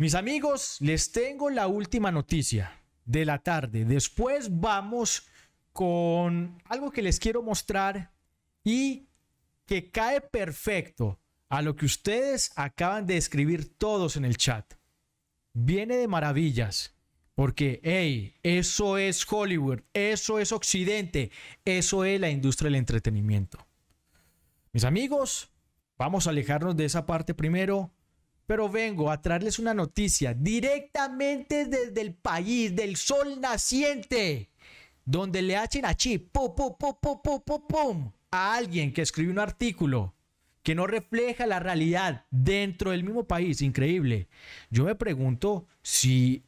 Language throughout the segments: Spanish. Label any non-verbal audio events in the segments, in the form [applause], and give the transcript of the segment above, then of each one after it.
Mis amigos, les tengo la última noticia de la tarde. Después vamos con algo que les quiero mostrar y que cae perfecto a lo que ustedes acaban de escribir todos en el chat. Viene de maravillas, porque, hey, eso es Hollywood, eso es Occidente, eso es la industria del entretenimiento. Mis amigos, vamos a alejarnos de esa parte primero pero vengo a traerles una noticia directamente desde el país del sol naciente, donde le hacen a chip, a alguien que escribe un artículo que no refleja la realidad dentro del mismo país, increíble. Yo me pregunto si...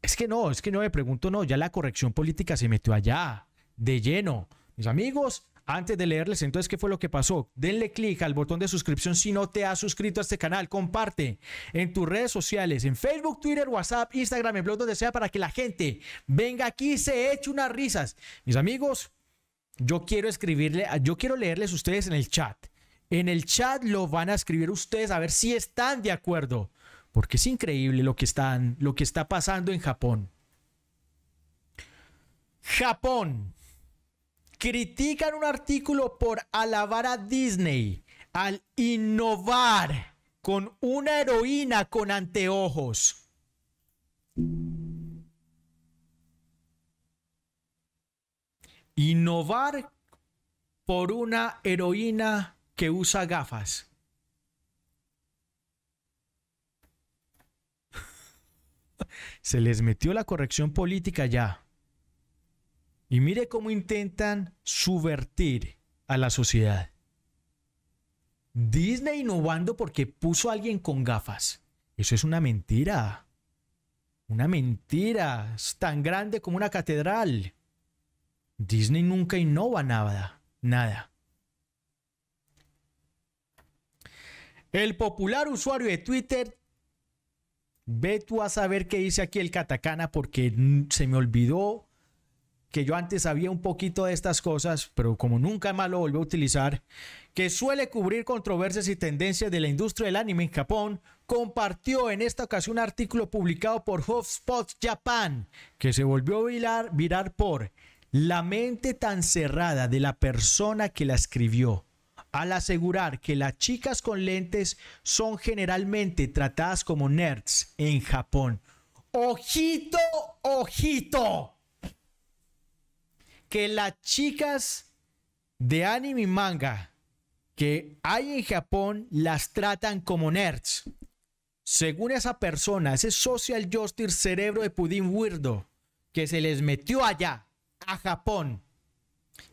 Es que no, es que no me pregunto, no, ya la corrección política se metió allá, de lleno. Mis amigos, antes de leerles entonces qué fue lo que pasó, denle clic al botón de suscripción si no te has suscrito a este canal. Comparte en tus redes sociales, en Facebook, Twitter, WhatsApp, Instagram, en blog, donde sea, para que la gente venga aquí y se eche unas risas. Mis amigos, yo quiero escribirle, yo quiero leerles ustedes en el chat. En el chat lo van a escribir ustedes a ver si están de acuerdo, porque es increíble lo que están, lo que está pasando en Japón. Japón critican un artículo por alabar a Disney al innovar con una heroína con anteojos. Innovar por una heroína que usa gafas. [laughs] Se les metió la corrección política ya. Y mire cómo intentan subvertir a la sociedad. Disney innovando porque puso a alguien con gafas. Eso es una mentira. Una mentira es tan grande como una catedral. Disney nunca innova nada, nada. El popular usuario de Twitter, ve tú a saber qué dice aquí el catacana porque se me olvidó que yo antes sabía un poquito de estas cosas, pero como nunca más lo volvió a utilizar, que suele cubrir controversias y tendencias de la industria del anime en Japón, compartió en esta ocasión un artículo publicado por Hotspot Japan, que se volvió a virar por la mente tan cerrada de la persona que la escribió al asegurar que las chicas con lentes son generalmente tratadas como nerds en Japón. Ojito, ojito que las chicas de anime y manga que hay en Japón las tratan como nerds. Según esa persona, ese social justice cerebro de pudín weirdo que se les metió allá, a Japón,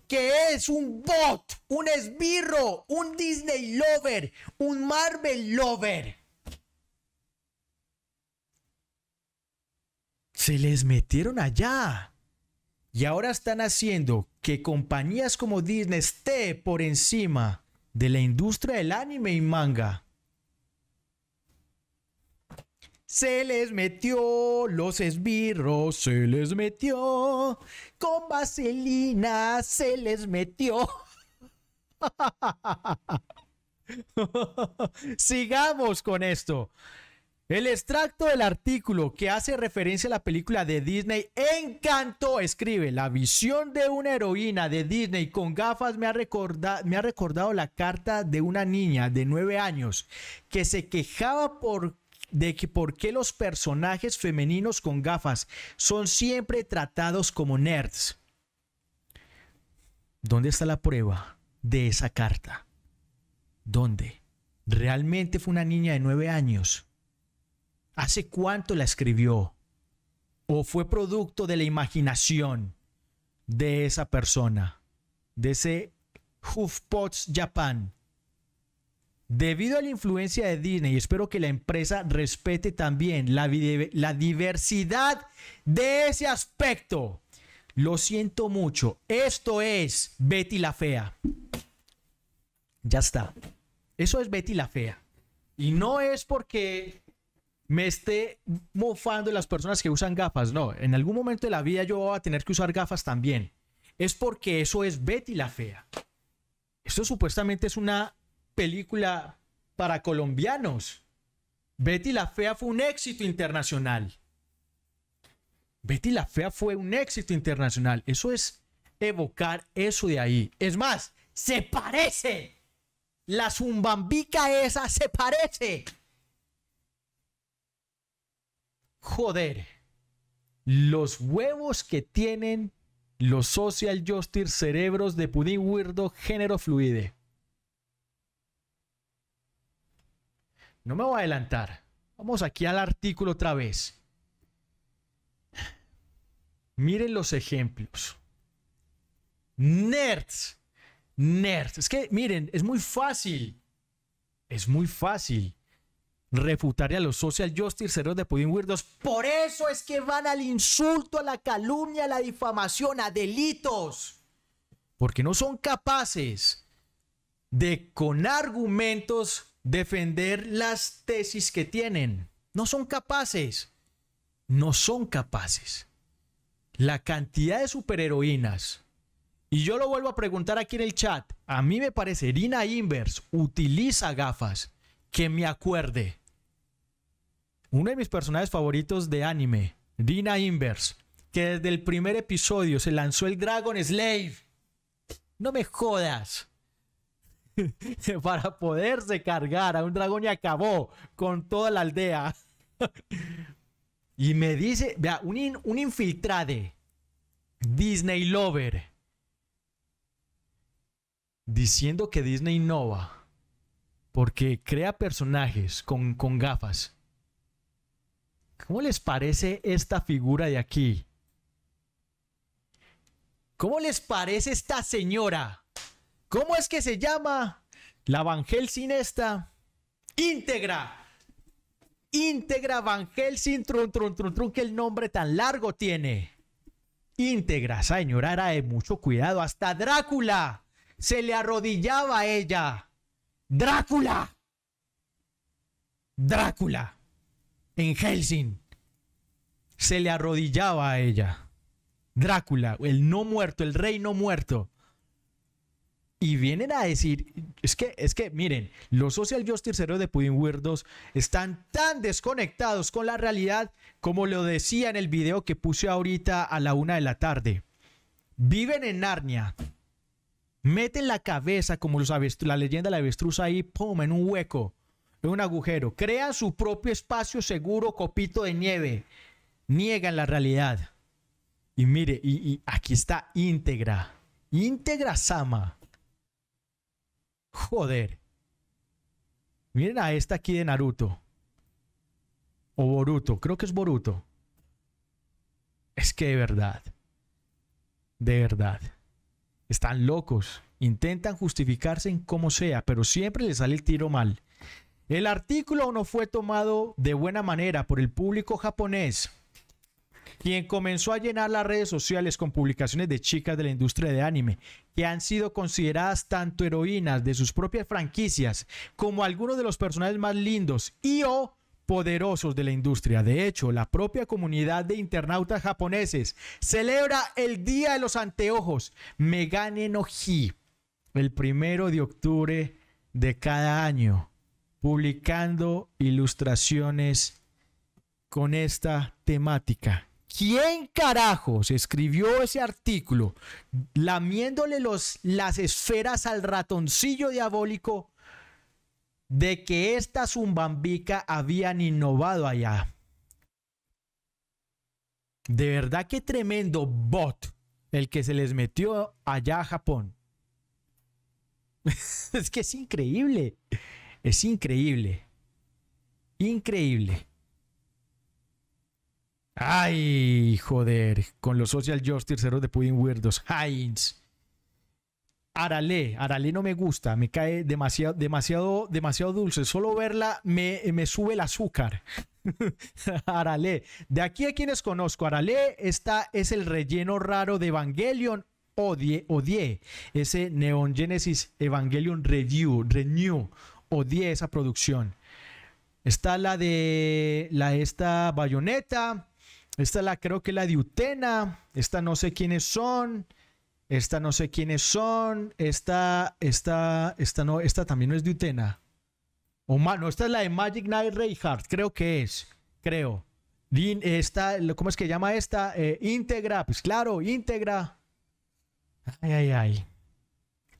que es un bot, un esbirro, un Disney lover, un Marvel lover. Se les metieron allá. Y ahora están haciendo que compañías como Disney esté por encima de la industria del anime y manga. Se les metió los esbirros, se les metió con vaselina, se les metió. [laughs] Sigamos con esto. El extracto del artículo que hace referencia a la película de Disney Encanto escribe, la visión de una heroína de Disney con gafas me ha, recordado la carta de una niña de 9 años que se quejaba de que por qué los personajes femeninos con gafas son siempre tratados como nerds. ¿Dónde está la prueba de esa carta? ¿Dónde? ¿Realmente fue una niña de 9 años? ¿Hace cuánto la escribió? ¿O fue producto de la imaginación de esa persona, de ese Pots Japan? Debido a la influencia de Disney, espero que la empresa respete también la, la diversidad de ese aspecto. Lo siento mucho. Esto es Betty la Fea. Ya está. Eso es Betty la Fea. Y no es porque me esté mofando de las personas que usan gafas. No, en algún momento de la vida yo voy a tener que usar gafas también. Es porque eso es Betty la Fea. Esto supuestamente es una película para colombianos. Betty la Fea fue un éxito internacional. Betty la Fea fue un éxito internacional. Eso es evocar eso de ahí. Es más, se parece. La zumbambica esa se parece joder los huevos que tienen los social justice cerebros de pudding weirdo género fluide. No me voy a adelantar. Vamos aquí al artículo otra vez. Miren los ejemplos. Nerds. Nerds. Es que miren, es muy fácil. Es muy fácil refutar a los social justice heroes de pudding Weirdos. Por eso es que van al insulto, a la calumnia, a la difamación, a delitos. Porque no son capaces de con argumentos defender las tesis que tienen. No son capaces. No son capaces. La cantidad de superheroínas. Y yo lo vuelvo a preguntar aquí en el chat. A mí me parece, Irina Invers utiliza gafas. Que me acuerde uno de mis personajes favoritos de anime, Dina Inverse, que desde el primer episodio se lanzó el Dragon Slave. No me jodas. [laughs] Para poderse cargar a un dragón y acabó con toda la aldea. [laughs] y me dice, vea, un, infiltrade, Disney Lover, diciendo que Disney innova porque crea personajes con gafas ¿Cómo les parece esta figura de aquí? ¿Cómo les parece esta señora? ¿Cómo es que se llama? La Vangel sin esta. Íntegra. Íntegra Vangel Sin... trun, trun, trun, trun, que el nombre tan largo tiene. Íntegra, señora, era de mucho cuidado. Hasta Drácula se le arrodillaba a ella. Drácula. Drácula en Helsinki se le arrodillaba a ella. Drácula, el no muerto, el rey no muerto. Y vienen a decir, es que, es que, miren, los social terceros de Pudding Weirdos están tan desconectados con la realidad como lo decía en el video que puse ahorita a la una de la tarde. Viven en Narnia. Meten la cabeza como la leyenda de la avestruz ahí, pum, en un hueco es un agujero. Crea su propio espacio seguro, copito de nieve. Niegan la realidad. Y mire, y, aquí está íntegra. Íntegra Sama. Joder. Miren a esta aquí de Naruto. O Boruto. Creo que es Boruto. Es que de verdad. De verdad. Están locos. Intentan justificarse en como sea, pero siempre les sale el tiro mal. El artículo no fue tomado de buena manera por el público japonés, quien comenzó a llenar las redes sociales con publicaciones de chicas de la industria de anime, que han sido consideradas tanto heroínas de sus propias franquicias como algunos de los personajes más lindos y o poderosos de la industria. De hecho, la propia comunidad de internautas japoneses celebra el Día de los Anteojos, Megane no el primero de octubre de cada año publicando ilustraciones con esta temática. ¿Quién carajos escribió ese artículo lamiéndole los, las esferas al ratoncillo diabólico de que esta zumbambica habían innovado allá? De verdad que tremendo bot el que se les metió allá a Japón. [laughs] es que es increíble. Es increíble. Increíble. Ay, joder. Con los social justice ceros de Pudding Weirdos. Heinz. Arale, Arale no me gusta, me cae demasiado, demasiado, demasiado dulce. Solo verla me, me sube el azúcar. [laughs] Arale, de aquí a quienes conozco, Arale esta es el relleno raro de Evangelion. Odie, odie, ese Neon Genesis Evangelion Review, Renew, 10 esa producción. Está la de la esta bayoneta. Esta la creo que la de Utena. Esta no sé quiénes son. Esta no sé quiénes son. Esta, esta, esta no, esta también no es de Utena. O no, esta es la de Magic Knight Reinhardt, creo que es. Creo. Esta, ¿cómo es que llama esta? Eh, Integra, pues claro, Integra. Ay, ay, ay.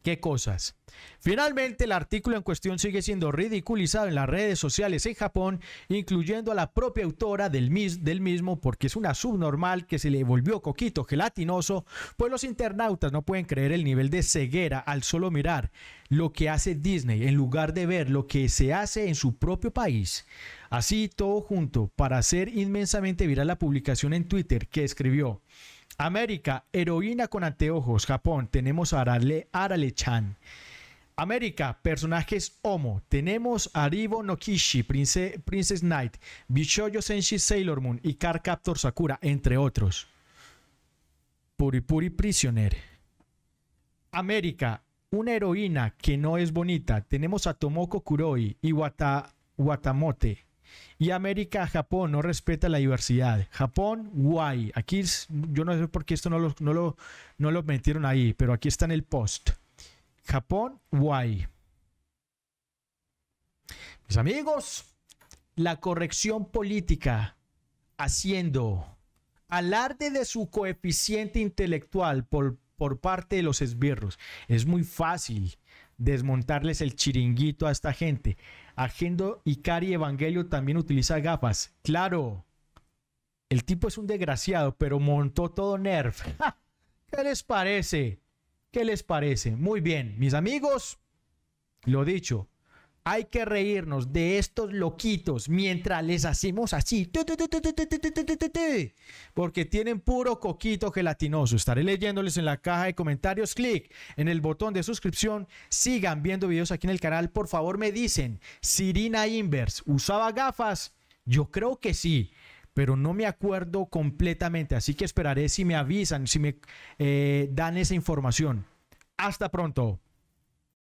Qué cosas. Finalmente, el artículo en cuestión sigue siendo ridiculizado en las redes sociales en Japón, incluyendo a la propia autora del, del mismo, porque es una subnormal que se le volvió coquito gelatinoso, pues los internautas no pueden creer el nivel de ceguera al solo mirar lo que hace Disney en lugar de ver lo que se hace en su propio país. Así todo junto, para hacer inmensamente viral la publicación en Twitter que escribió. América, heroína con anteojos, Japón, tenemos a Arale, Arale Chan. América, personajes Homo. Tenemos a Ribo Nokishi, Princess Knight, Bishoyo Senshi Sailor Moon y Car Captor Sakura, entre otros. Puri Puri Prisioner. América, una heroína que no es bonita. Tenemos a Tomoko Kuroi y Watamote. Y América, Japón, no respeta la diversidad. Japón, guay. Aquí yo no sé por qué esto no lo, metieron ahí, pero aquí está en el post. Japón, guay. Mis amigos, la corrección política haciendo alarde de su coeficiente intelectual por, por parte de los esbirros. Es muy fácil desmontarles el chiringuito a esta gente. Agendo Icari Evangelio también utiliza gafas. Claro, el tipo es un desgraciado, pero montó todo nerf. [laughs] ¿Qué les parece? ¿Qué les parece? Muy bien, mis amigos, lo dicho, hay que reírnos de estos loquitos mientras les hacemos así. Porque tienen puro coquito gelatinoso. Estaré leyéndoles en la caja de comentarios. Clic en el botón de suscripción. Sigan viendo videos aquí en el canal. Por favor, me dicen. Sirina Inverse, ¿usaba gafas? Yo creo que sí pero no me acuerdo completamente, así que esperaré si me avisan, si me dan esa información. Hasta pronto.